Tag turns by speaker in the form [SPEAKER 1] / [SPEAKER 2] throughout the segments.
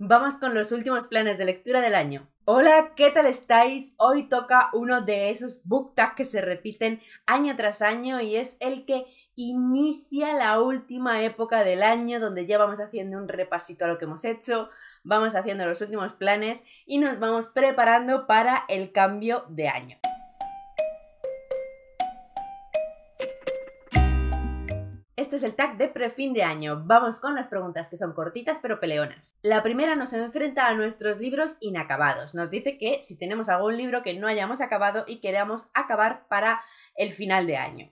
[SPEAKER 1] Vamos con los últimos planes de lectura del año. Hola, ¿qué tal estáis? Hoy toca uno de esos book que se repiten año tras año y es el que inicia la última época del año donde ya vamos haciendo un repasito a lo que hemos hecho, vamos haciendo los últimos planes y nos vamos preparando para el cambio de año. Este es el tag de prefin de año. Vamos con las preguntas que son cortitas pero peleonas. La primera nos enfrenta a nuestros libros inacabados. Nos dice que si tenemos algún libro que no hayamos acabado y queramos acabar para el final de año.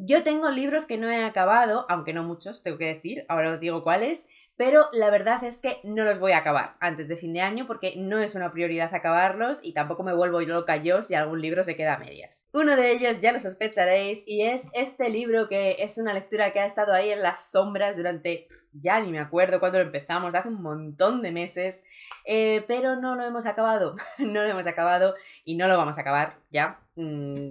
[SPEAKER 1] Yo tengo libros que no he acabado, aunque no muchos, tengo que decir, ahora os digo cuáles, pero la verdad es que no los voy a acabar antes de fin de año porque no es una prioridad acabarlos y tampoco me vuelvo loca yo si algún libro se queda a medias. Uno de ellos ya lo sospecharéis y es este libro que es una lectura que ha estado ahí en las sombras durante, ya ni me acuerdo cuándo lo empezamos, hace un montón de meses, eh, pero no lo hemos acabado, no lo hemos acabado y no lo vamos a acabar ya, mm,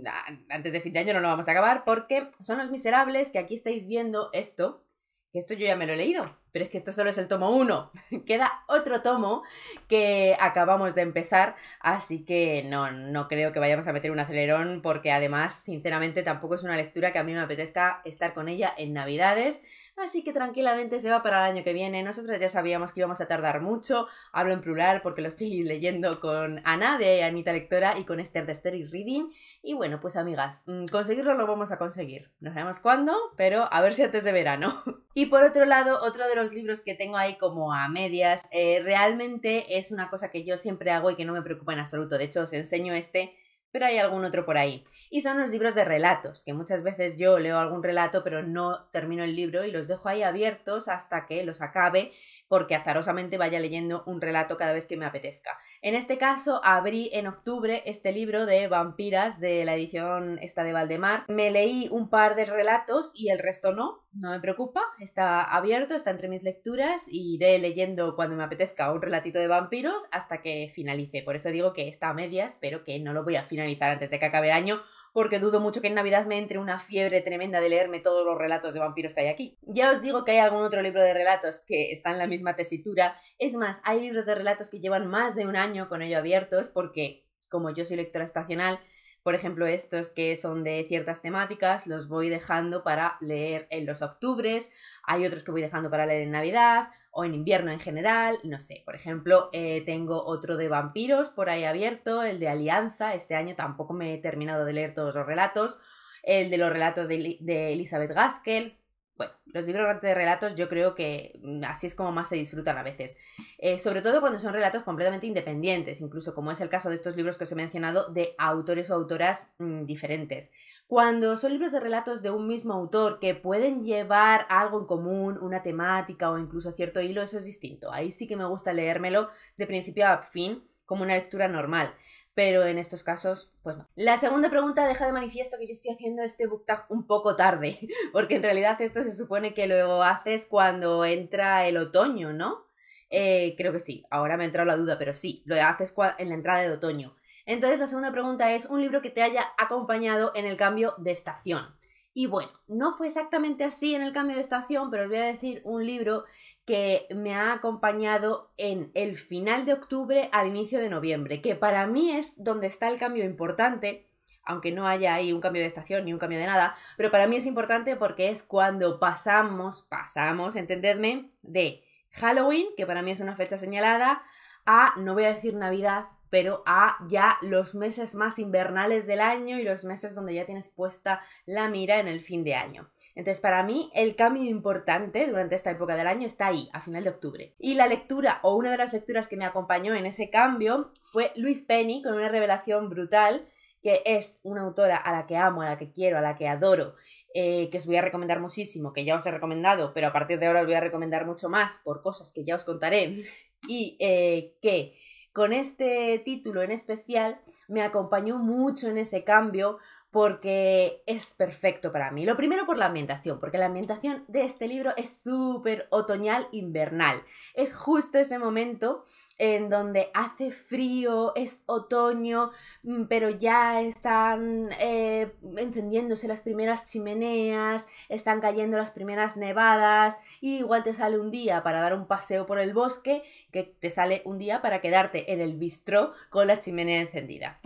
[SPEAKER 1] antes de fin de año no lo vamos a acabar porque son los miserables que aquí estáis viendo esto, que esto yo ya me lo he leído. Pero es que esto solo es el tomo 1. Queda otro tomo que acabamos de empezar, así que no, no creo que vayamos a meter un acelerón porque además, sinceramente, tampoco es una lectura que a mí me apetezca estar con ella en Navidades. Así que tranquilamente se va para el año que viene. Nosotros ya sabíamos que íbamos a tardar mucho. Hablo en plural porque lo estoy leyendo con Ana de Anita Lectora y con Esther de Esther y Reading. Y bueno, pues amigas, mm, conseguirlo lo vamos a conseguir. No sabemos cuándo, pero a ver si antes de verano. Y por otro lado, otro de los libros que tengo ahí como a medias, eh, realmente es una cosa que yo siempre hago y que no me preocupa en absoluto. De hecho, os enseño este, pero hay algún otro por ahí. Y son los libros de relatos, que muchas veces yo leo algún relato, pero no termino el libro y los dejo ahí abiertos hasta que los acabe porque azarosamente vaya leyendo un relato cada vez que me apetezca. En este caso, abrí en octubre este libro de vampiras de la edición esta de Valdemar. Me leí un par de relatos y el resto no, no me preocupa, está abierto, está entre mis lecturas y iré leyendo cuando me apetezca un relatito de vampiros hasta que finalice. Por eso digo que está a medias, pero que no lo voy a finalizar antes de que acabe el año porque dudo mucho que en Navidad me entre una fiebre tremenda de leerme todos los relatos de vampiros que hay aquí. Ya os digo que hay algún otro libro de relatos que está en la misma tesitura. Es más, hay libros de relatos que llevan más de un año con ello abiertos porque, como yo soy lectora estacional, por ejemplo, estos que son de ciertas temáticas, los voy dejando para leer en los octubres, hay otros que voy dejando para leer en Navidad, o en invierno en general, no sé. Por ejemplo, eh, tengo otro de vampiros por ahí abierto, el de Alianza, este año tampoco me he terminado de leer todos los relatos, el de los relatos de Elizabeth Gaskell, bueno, los libros de relatos yo creo que mm, así es como más se disfrutan a veces. Eh, sobre todo cuando son relatos completamente independientes, incluso como es el caso de estos libros que os he mencionado de autores o autoras mm, diferentes. Cuando son libros de relatos de un mismo autor que pueden llevar algo en común, una temática o incluso cierto hilo, eso es distinto. Ahí sí que me gusta leérmelo de principio a fin como una lectura normal pero en estos casos, pues no. La segunda pregunta deja de manifiesto que yo estoy haciendo este booktag un poco tarde, porque en realidad esto se supone que lo haces cuando entra el otoño, ¿no? Eh, creo que sí, ahora me ha entrado la duda, pero sí, lo haces en la entrada de otoño. Entonces la segunda pregunta es un libro que te haya acompañado en el cambio de estación. Y bueno, no fue exactamente así en el cambio de estación, pero os voy a decir un libro que me ha acompañado en el final de octubre al inicio de noviembre, que para mí es donde está el cambio importante, aunque no haya ahí un cambio de estación ni un cambio de nada, pero para mí es importante porque es cuando pasamos, pasamos, entendedme, de Halloween, que para mí es una fecha señalada, a, no voy a decir Navidad, pero a ya los meses más invernales del año y los meses donde ya tienes puesta la mira en el fin de año. Entonces, para mí, el cambio importante durante esta época del año está ahí, a final de octubre. Y la lectura, o una de las lecturas que me acompañó en ese cambio, fue Luis Penny con una revelación brutal que es una autora a la que amo, a la que quiero, a la que adoro, eh, que os voy a recomendar muchísimo, que ya os he recomendado, pero a partir de ahora os voy a recomendar mucho más por cosas que ya os contaré, y eh, que con este título en especial me acompañó mucho en ese cambio porque es perfecto para mí. Lo primero por la ambientación, porque la ambientación de este libro es súper otoñal invernal. Es justo ese momento en donde hace frío, es otoño, mm, pero ya están eh, encendiéndose las primeras chimeneas, están cayendo las primeras nevadas, y igual te sale un día para dar un paseo por el bosque, que te sale un día para quedarte en el bistró con la chimenea encendida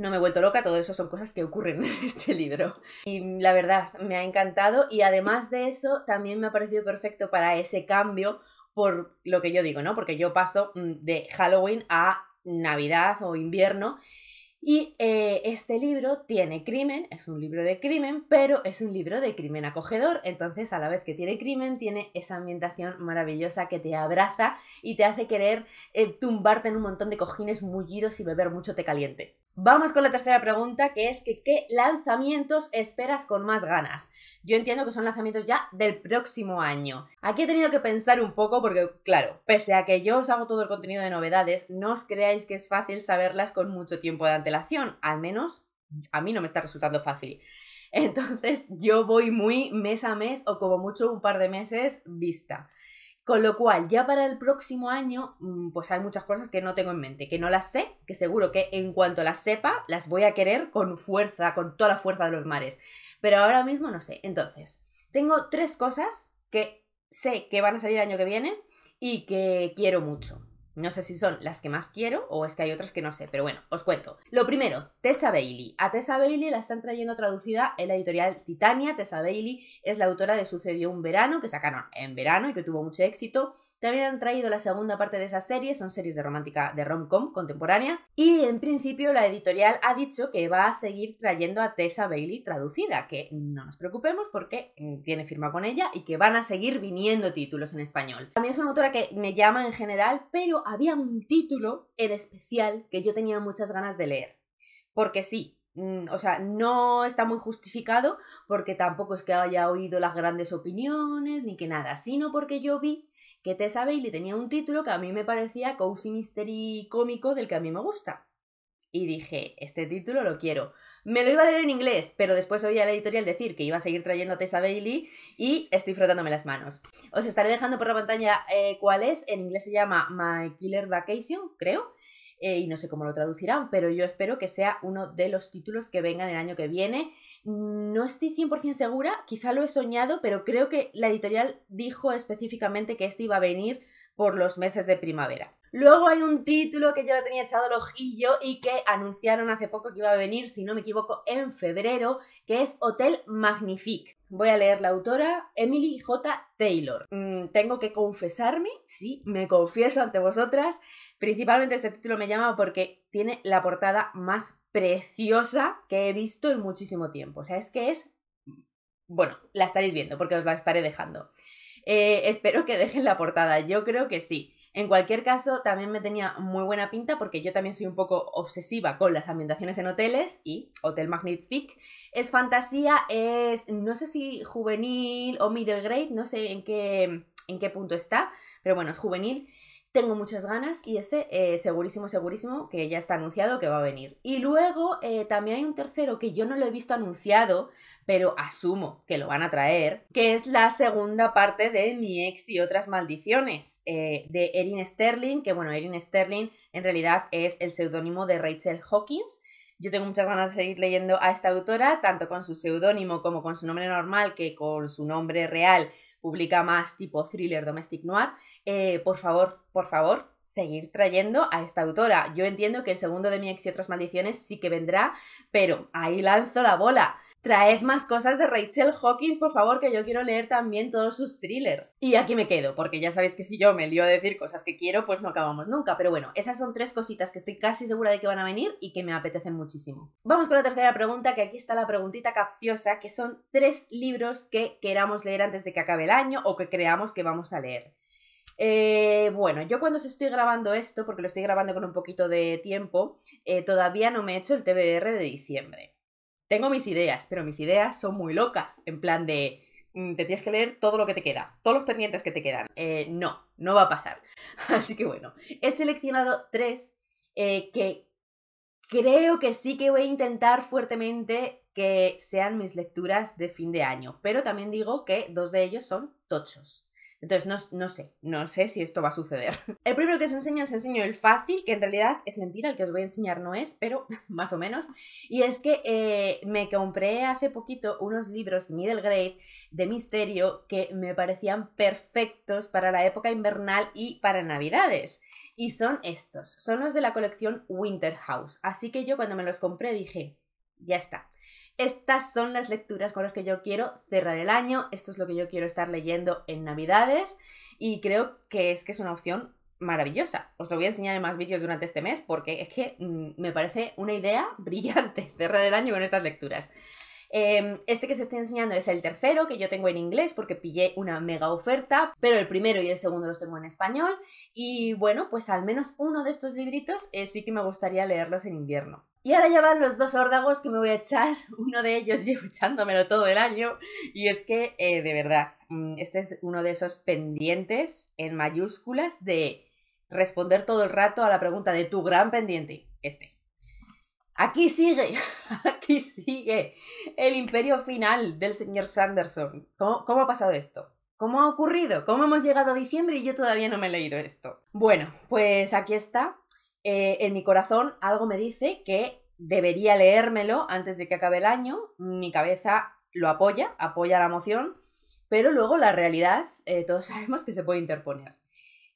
[SPEAKER 1] no me he vuelto loca, todo eso son cosas que ocurren en este libro. Y la verdad, me ha encantado y además de eso, también me ha parecido perfecto para ese cambio por lo que yo digo, ¿no? Porque yo paso mm, de Halloween a Navidad o invierno. Y eh, este libro tiene crimen, es un libro de crimen, pero es un libro de crimen acogedor. Entonces, a la vez que tiene crimen, tiene esa ambientación maravillosa que te abraza y te hace querer eh, tumbarte en un montón de cojines mullidos y beber mucho té caliente. Vamos con la tercera pregunta, que es que qué lanzamientos esperas con más ganas. Yo entiendo que son lanzamientos ya del próximo año. Aquí he tenido que pensar un poco porque, claro, pese a que yo os hago todo el contenido de novedades, no os creáis que es fácil saberlas con mucho tiempo de antelación. Al menos a mí no me está resultando fácil. Entonces yo voy muy mes a mes o como mucho un par de meses vista. Con lo cual, ya para el próximo año, mm, pues hay muchas cosas que no tengo en mente, que no las sé, que seguro que en cuanto las sepa, las voy a querer con fuerza, con toda la fuerza de los mares. Pero ahora mismo no sé. Entonces, tengo tres cosas que sé que van a salir el año que viene y que quiero mucho. No sé si son las que más quiero o es que hay otras que no sé, pero bueno, os cuento. Lo primero, Tessa Bailey. A Tessa Bailey la están trayendo traducida en la editorial Titania. Tessa Bailey es la autora de Sucedió un verano, que sacaron en verano y que tuvo mucho éxito. También han traído la segunda parte de esa serie, son series de romántica de rom-com contemporánea. Y en principio la editorial ha dicho que va a seguir trayendo a Tessa Bailey traducida, que no nos preocupemos porque eh, tiene firma con ella y que van a seguir viniendo títulos en español. También es una autora que me llama en general, pero había un título en especial que yo tenía muchas ganas de leer. Porque sí, mm, o sea, no está muy justificado porque tampoco es que haya oído las grandes opiniones ni que nada, sino porque yo vi que Tessa Bailey tenía un título que a mí me parecía cozy mystery cómico del que a mí me gusta. Y dije, este título lo quiero. Me lo iba a leer en inglés, pero después oí a la editorial decir que iba a seguir trayendo a Tessa Bailey y estoy frotándome las manos. Os estaré dejando por la pantalla eh, cuál es. En inglés se llama My Killer Vacation, creo. Eh, y no sé cómo lo traducirán, pero yo espero que sea uno de los títulos que vengan el año que viene. No estoy 100% segura, quizá lo he soñado, pero creo que la editorial dijo específicamente que este iba a venir por los meses de primavera. Luego hay un título que yo le tenía echado el ojillo y que anunciaron hace poco que iba a venir, si no me equivoco, en febrero, que es Hotel Magnifique. Voy a leer la autora Emily J. Taylor. Mm, tengo que confesarme, sí, me confieso ante vosotras. Principalmente este título me llama porque tiene la portada más preciosa que he visto en muchísimo tiempo. O sea, es que es... Bueno, la estaréis viendo porque os la estaré dejando. Eh, espero que dejen la portada, yo creo que sí. En cualquier caso, también me tenía muy buena pinta porque yo también soy un poco obsesiva con las ambientaciones en hoteles y Hotel Magnifique es fantasía, es no sé si juvenil o middle grade, no sé en en qué punto está, pero bueno, es juvenil tengo muchas ganas y ese eh, segurísimo, segurísimo que ya está anunciado que va a venir. Y luego eh, también hay un tercero que yo no lo he visto anunciado, pero asumo que lo van a traer, que es la segunda parte de Mi ex y otras maldiciones, eh, de Erin Sterling, que bueno, Erin Sterling en realidad es el seudónimo de Rachel Hawkins yo tengo muchas ganas de seguir leyendo a esta autora, tanto con su seudónimo como con su nombre normal, que con su nombre real publica más tipo thriller domestic noir. Eh, por favor, por favor, seguir trayendo a esta autora. Yo entiendo que el segundo de mi ex y otras maldiciones sí que vendrá, pero ahí lanzo la bola traed más cosas de Rachel Hawkins, por favor, que yo quiero leer también todos sus thrillers. Y aquí me quedo, porque ya sabéis que si yo me lío a decir cosas que quiero, pues no acabamos nunca. Pero bueno, esas son tres cositas que estoy casi segura de que van a venir y que me apetecen muchísimo. Vamos con la tercera pregunta, que aquí está la preguntita capciosa, que son tres libros que queramos leer antes de que acabe el año o que creamos que vamos a leer. Eh, bueno, yo cuando os estoy grabando esto, porque lo estoy grabando con un poquito de tiempo, eh, todavía no me he hecho el TBR de diciembre tengo mis ideas, pero mis ideas son muy locas, en plan de mm, te tienes que leer todo lo que te queda, todos los pendientes que te quedan. Eh, no, no va a pasar. Así que bueno, he seleccionado tres eh, que creo que sí que voy a intentar fuertemente que sean mis lecturas de fin de año, pero también digo que dos de ellos son tochos. Entonces, no, sé, no sé si esto va a suceder. El primero que os enseño es enseño el fácil, que en realidad es mentira, el que os voy a enseñar no es, pero más o menos. Y es que eh, me compré hace poquito unos libros middle grade de misterio que me parecían perfectos para la época invernal y para navidades. Y son estos, son los de la colección Winter House. Así que yo cuando me los compré dije, ya está. Estas son las lecturas con las que yo quiero cerrar el año, esto es lo que yo quiero estar leyendo en Navidades y creo que es que es una opción maravillosa. Os lo voy a enseñar en más vídeos durante este mes porque es que mm, me parece una idea brillante cerrar el año con estas lecturas. Em, este que se está enseñando es el tercero que yo tengo en inglés porque pillé una mega oferta, pero el primero y el segundo los tengo en español. Y bueno, pues al menos uno de estos libritos eh, sí que me gustaría leerlos en invierno. Y ahora ya van los dos órdagos que me voy a echar. Uno de ellos llevo echándomelo todo el año. Y es que, eh, de verdad, mm, este es uno de esos pendientes en mayúsculas de responder todo el rato a la pregunta de tu gran pendiente. Este aquí sigue, aquí sigue el imperio final del señor Sanderson. ¿Cómo, ha pasado esto? ¿Cómo ha ocurrido? ¿Cómo hemos llegado a diciembre y yo todavía no me he leído esto? Bueno, pues aquí está. Eh, en mi corazón algo me dice que debería leérmelo antes de que acabe el año. Mi cabeza lo apoya, apoya la moción, pero luego la realidad, eh, todos sabemos que se puede interponer.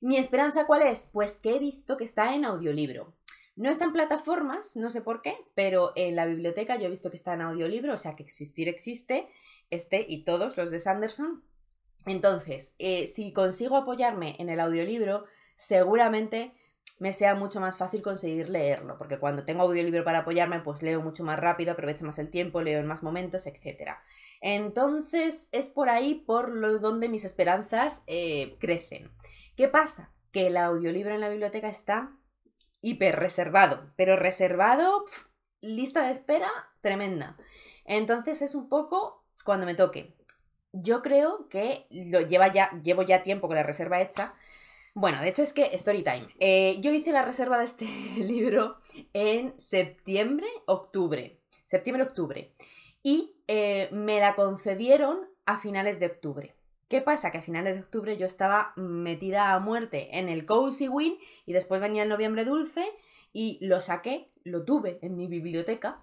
[SPEAKER 1] ¿Mi esperanza cuál es? Pues que he visto que está en audiolibro. No está en plataformas, no sé por qué, pero en la biblioteca yo he visto que está en audiolibro, o sea que existir existe, este y todos los de Sanderson. Entonces, eh, si consigo apoyarme en el audiolibro, seguramente me sea mucho más fácil conseguir leerlo, porque cuando tengo audiolibro para apoyarme, pues leo mucho más rápido, aprovecho más el tiempo, leo en más momentos, etc. Entonces es por ahí por lo donde mis esperanzas eh, crecen. ¿Qué pasa? Que el audiolibro en la biblioteca está hiper reservado, pero reservado, lista de espera tremenda. Entonces es un poco cuando me toque. Yo creo que lo lleva ya, llevo ya tiempo con la reserva hecha. Bueno, de hecho es que story time. Eh, yo hice la reserva de este libro en septiembre, octubre. Septiembre, octubre. Y eh, me la concedieron a finales de octubre. ¿Qué pasa? Que a finales de octubre yo estaba metida a muerte en el Cozy Win y después venía el noviembre dulce y lo saqué, lo tuve en mi biblioteca,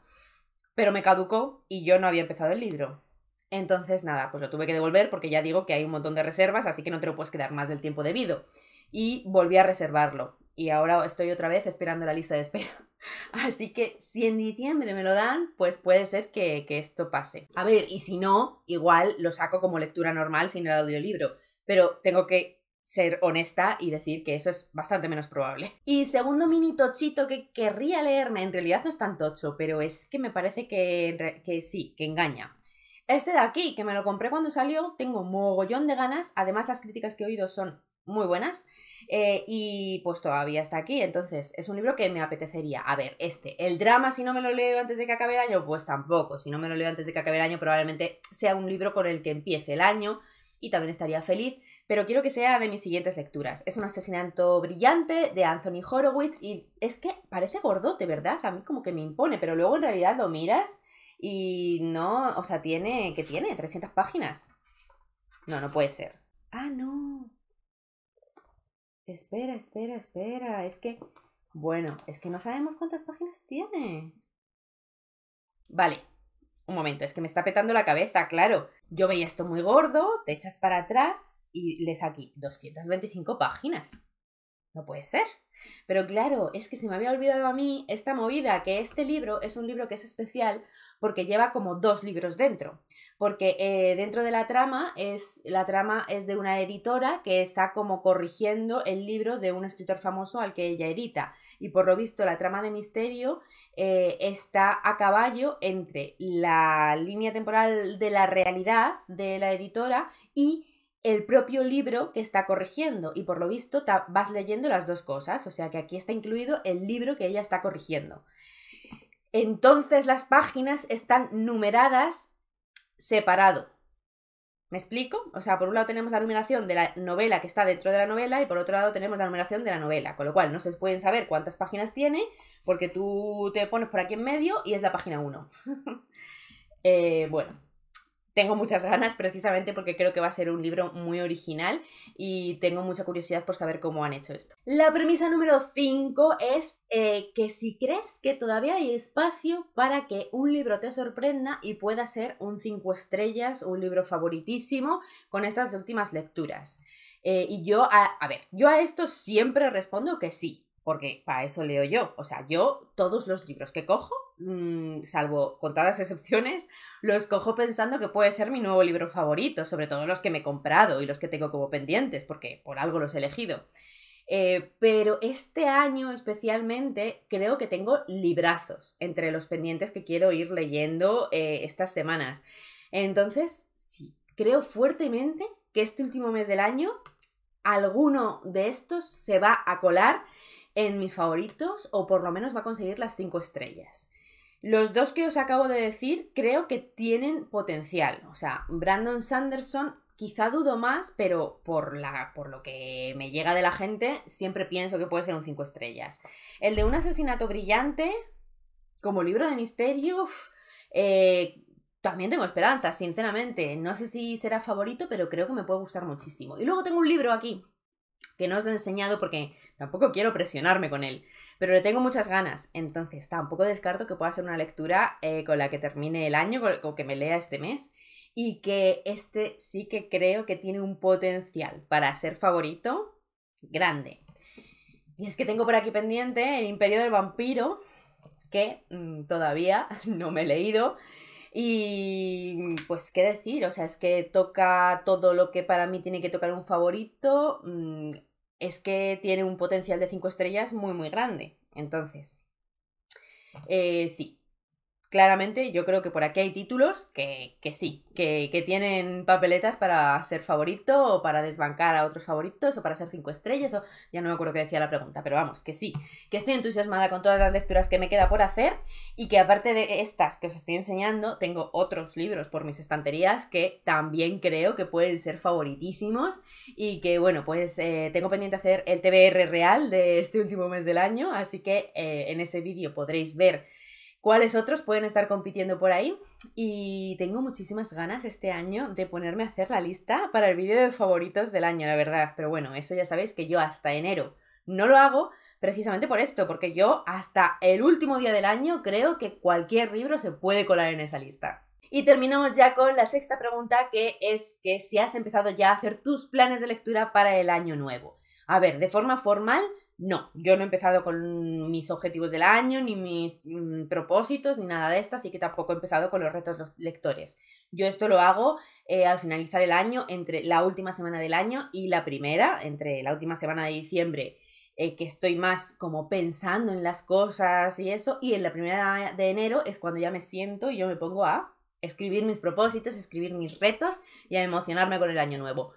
[SPEAKER 1] pero me caducó y yo no había empezado el libro. Entonces, nada, pues lo tuve que devolver porque ya digo que hay un montón de reservas, así que no te lo puedes quedar más del tiempo debido. Y volví a reservarlo y ahora estoy otra vez esperando la lista de espera. Así que si en diciembre me lo dan, pues puede ser que, esto pase. A ver, y si no, igual lo saco como lectura normal sin el audiolibro, pero tengo que ser honesta y decir que eso es bastante menos probable. Y segundo mini tochito que querría leerme, en realidad no es tan tocho, pero es que me parece que, que sí, que engaña. Este de aquí, que me lo compré cuando salió, tengo mogollón de ganas, además las críticas que he oído son muy buenas. Eh, y pues todavía está aquí. Entonces, es un libro que me apetecería. A ver, este, el drama, si no me lo leo antes de que acabe el año, pues tampoco. Si no me lo leo antes de que acabe el año, probablemente sea un libro con el que empiece el año y también estaría feliz. Pero quiero que sea de mis siguientes lecturas. Es un asesinato brillante de Anthony Horowitz y es que parece gordote, ¿verdad? A mí como que me impone, pero luego en realidad lo miras y no, o sea, tiene, que tiene? 300 páginas. No, no puede ser. Ah, no espera, espera, espera, es que, bueno, es que no sabemos cuántas páginas tiene. Vale, un momento, es que me está petando la cabeza, claro. Yo veía esto muy gordo, te echas para atrás y les aquí 225 páginas no puede ser. Pero claro, es que se me había olvidado a mí esta movida, que este libro es un libro que es especial porque lleva como dos libros dentro. Porque eh, dentro de la trama es la trama es de una editora que está como corrigiendo el libro de un escritor famoso al que ella edita. Y por lo visto la trama de misterio eh, está a caballo entre la línea temporal de la realidad de la editora y el propio libro que está corrigiendo y por lo visto vas leyendo las dos cosas, o sea que aquí está incluido el libro que ella está corrigiendo. Entonces las páginas están numeradas separado. ¿Me explico? O sea, por un lado tenemos la numeración de la novela que está dentro de la novela y por otro lado tenemos la numeración de la novela, con lo cual no se pueden saber cuántas páginas tiene porque tú te pones por aquí en medio y es la página 1. Eh, bueno, tengo muchas ganas precisamente porque creo que va a ser un libro muy original y tengo mucha curiosidad por saber cómo han hecho esto. La premisa número 5 es eh, que si crees que todavía hay espacio para que un libro te sorprenda y pueda ser un 5 estrellas, un libro favoritísimo con estas últimas lecturas. Eh, y yo, a ver, yo a esto siempre respondo que sí, porque para eso leo yo. O sea, yo todos los libros que cojo, mm, salvo contadas excepciones, los cojo pensando que puede ser mi nuevo libro favorito, sobre todo los que me he comprado y los que tengo como pendientes, porque por algo los he elegido. Eh, pero este año especialmente creo que tengo librazos entre los pendientes que quiero ir leyendo eh, estas semanas. Entonces, sí, creo fuertemente que este último mes del año alguno de estos se va a colar en mis favoritos o por lo menos va a conseguir las 5 estrellas. Los dos que os acabo de decir creo que tienen potencial. O sea, Brandon Sanderson quizá dudo más, pero por, la, por lo que me llega de la gente, siempre pienso que puede ser un 5 estrellas. El de un asesinato brillante, como libro de misterio, eh, también tengo esperanzas, sinceramente. No sé si será favorito, pero creo que me puede gustar muchísimo. Y luego tengo un libro aquí, que no os lo he enseñado porque tampoco quiero presionarme con él, pero le tengo muchas ganas. Entonces, tampoco descarto que pueda ser una lectura eh, con la que termine el año o que me lea este mes y que este sí que creo que tiene un potencial para ser favorito grande. Y es que tengo por aquí pendiente El Imperio del Vampiro, que mm, todavía no me he leído. Y pues qué decir, o sea, es que toca todo lo que para mí tiene que tocar un favorito. Mm, es que tiene un potencial de 5 estrellas muy, muy grande. Entonces, eh, sí, Claramente, yo creo que por aquí hay títulos que, sí, que, tienen papeletas para ser favorito o para desbancar a otros favoritos o para ser cinco estrellas o ya no me acuerdo qué decía la pregunta, pero vamos, que sí, que estoy entusiasmada con todas las lecturas que me queda por hacer y que aparte de estas que os estoy enseñando, tengo otros libros por mis estanterías que también creo que pueden ser favoritísimos y que bueno, pues eh, tengo pendiente hacer el TBR real de este último mes del año, así que eh, en ese vídeo podréis ver cuáles otros pueden estar compitiendo por ahí. Y tengo muchísimas ganas este año de ponerme a hacer la lista para el vídeo de favoritos del año, la verdad. Pero bueno, eso ya sabéis que yo hasta enero no lo hago precisamente por esto, porque yo hasta el último día del año creo que cualquier libro se puede colar en esa lista. Y terminamos ya con la sexta pregunta, que es que si has empezado ya a hacer tus planes de lectura para el año nuevo. A ver, de forma formal, no, yo no he empezado con mis objetivos del año, ni mis mm, propósitos, ni nada de esto, así que tampoco he empezado con los retos lectores. Yo esto lo hago eh, al finalizar el año, entre la última semana del año y la primera, entre la última semana de diciembre, eh, que estoy más como pensando en las cosas y eso, y en la primera de enero es cuando ya me siento y yo me pongo a escribir mis propósitos, escribir mis retos y a emocionarme con el año nuevo.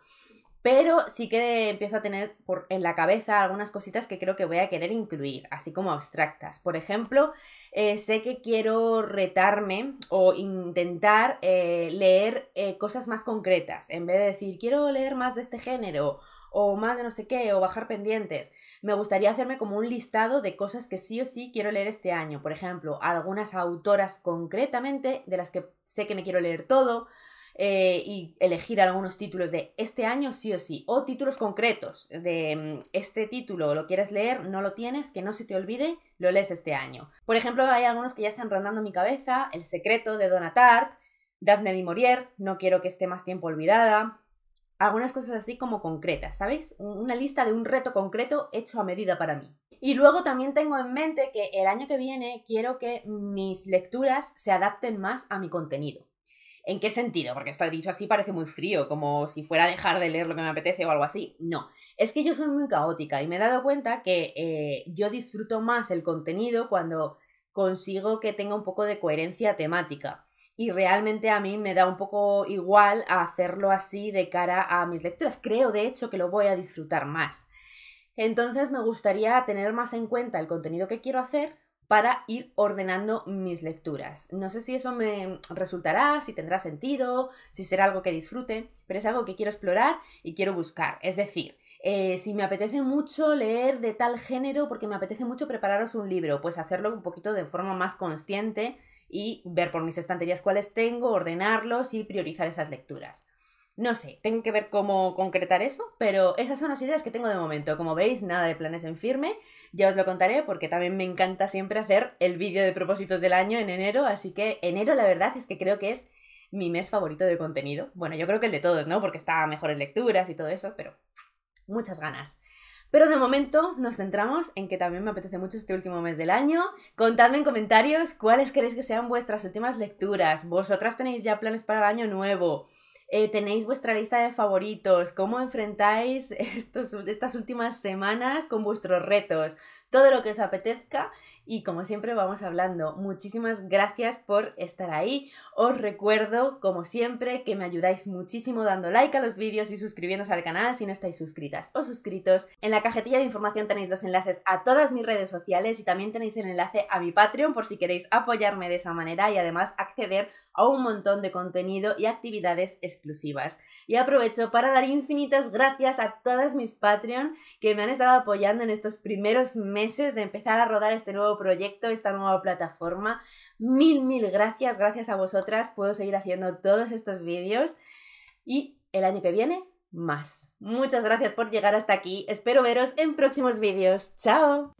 [SPEAKER 1] Pero sí que empiezo a tener por, en la cabeza algunas cositas que creo que voy a querer incluir, así como abstractas. Por ejemplo, eh, sé que quiero retarme o intentar eh, leer eh, cosas más concretas, en vez de decir quiero leer más de este género o más de no sé qué, o bajar pendientes. Me gustaría hacerme como un listado de cosas que sí o sí quiero leer este año. Por ejemplo, algunas autoras concretamente de las que sé que me quiero leer todo, eh, y elegir algunos títulos de este año sí o sí, o títulos concretos de mm, este título lo quieres leer, no lo tienes, que no se te olvide, lo lees este año. Por ejemplo, hay algunos que ya están rondando mi cabeza, El secreto de Donatart, Daphne de Morier, No quiero que esté más tiempo olvidada, algunas cosas así como concretas, ¿sabéis? Una lista de un reto concreto hecho a medida para mí. Y luego también tengo en mente que el año que viene quiero que mis lecturas se adapten más a mi contenido. ¿En qué sentido? Porque esto dicho así parece muy frío, como si fuera a dejar de leer lo que me apetece o algo así. No, es que yo soy muy caótica y me he dado cuenta que eh, yo disfruto más el contenido cuando consigo que tenga un poco de coherencia temática. Y realmente a mí me da un poco igual hacerlo así de cara a mis lecturas. Creo, de hecho, que lo voy a disfrutar más. Entonces me gustaría tener más en cuenta el contenido que quiero hacer para ir ordenando mis lecturas. No sé si eso me resultará, si tendrá sentido, si será algo que disfrute, pero es algo que quiero explorar y quiero buscar. Es decir, eh, si me apetece mucho leer de tal género, porque me apetece mucho prepararos un libro, pues hacerlo un poquito de forma más consciente y ver por mis estanterías cuáles tengo, ordenarlos y priorizar esas lecturas. No sé, tengo que ver cómo concretar eso, pero esas son las ideas que tengo de momento. Como veis, nada de planes en firme. Ya os lo contaré porque también me encanta siempre hacer el vídeo de propósitos del año en enero, así que enero la verdad es que creo que es mi mes favorito de contenido. Bueno, yo creo que el de todos, ¿no? Porque está mejores lecturas y todo eso, pero muchas ganas. Pero de momento nos centramos en que también me apetece mucho este último mes del año. Contadme en comentarios cuáles queréis que sean vuestras últimas lecturas. ¿Vosotras tenéis ya planes para el año nuevo? Eh, tenéis vuestra lista de favoritos, cómo enfrentáis estos, estas últimas semanas con vuestros retos, todo lo que os apetezca y como siempre vamos hablando. Muchísimas gracias por estar ahí. Os recuerdo, como siempre, que me ayudáis muchísimo dando like a los vídeos y suscribiéndose al canal si no estáis suscritas o suscritos. En la cajetilla de información tenéis los enlaces a todas mis redes sociales y también tenéis el enlace a mi Patreon por si queréis apoyarme de esa manera y además acceder a un montón de contenido y actividades exclusivas. Y aprovecho para dar infinitas gracias a todas mis Patreon que me han estado apoyando en estos primeros meses de empezar a rodar este nuevo proyecto, esta nueva plataforma. Mil, mil gracias, gracias a vosotras puedo seguir haciendo todos estos vídeos y el año que viene más. Muchas gracias por llegar hasta aquí, espero veros en próximos vídeos. ¡Chao!